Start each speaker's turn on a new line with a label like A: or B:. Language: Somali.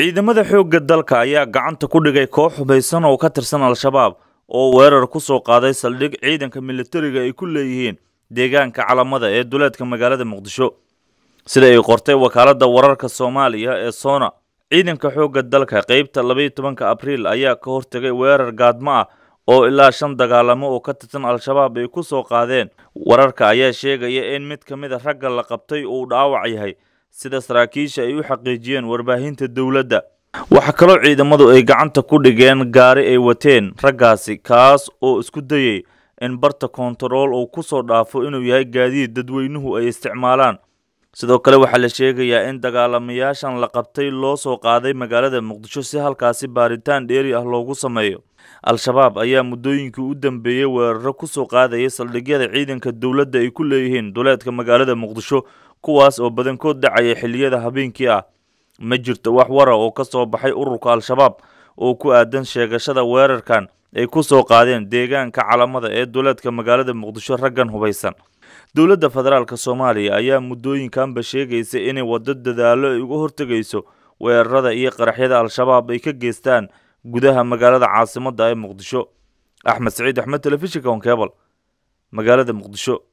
A: ciidamada xoogga dalka ayaa gacanta ku dhigay koox xumaysan oo ka tirsan al-shabaab oo weerar ku soo qaaday saldhig ciidanka militariga ay ku leeyihiin deegaanka calamada ee duleedka magaalada muqdisho sida ay qortay wakaaladda wararka soomaaliya ee soona ciidanka xoogga dalka qaybta labaiyo tobanka abriil ayaa ka hortegay weerar gaadmo ah oo ilaa shan dagaalamo oo ka tirsan al-shabaab ay ku soo qaadeen wararka ayaa sheegaya in mid ka mid a ah ragga la qabtay uu dhaawac yahay sida saraakiisha ay u xaqiijiyeen warbaahinta dowladda waxaa kaloo ciidamadu ay gacanta ku dhigeen gaari ay wateen raggaasi kaas oo isku dayey in barta koontarool uu ku soo dhaafo inuu yahay gaadiid dadweynuhu ay isticmaalaan sidoo kale waxaa la sheegayaa in dagaalamayaashan la qabtay loo soo qaaday magaalada muqdisho si halkaasi baaritaan dheeri ah loogu sameeyo al-shabaab ayaa muddooyinkii u dambeeyey weeraro ku soo qaadaya saldhigyada ciidanka dowladda ay ku leeyihiin duleedka magaalada muqdisho kuwaas oo badankood dhacaya xiliyada habeenkii ah ma jirto wax wara oo ka soo baxay ururka al-shabaab oo ku aadan sheegashada weerarkan ay ku soo qaadeen deegaanka calamada ee duleedka magaalada muqdisho raggan hubaysan dowladda federaalk soomaaliya ayaa muddooyinkanba sheegaysa inay waddo dadaallo ay uga hortegayso weerarada iyo qaraxyada al-shabaab ay ka geystaan gudaha magaalada caasimadda ee muqdisho axmed saciid axmed telefishinka honkebal magaalada muqdisho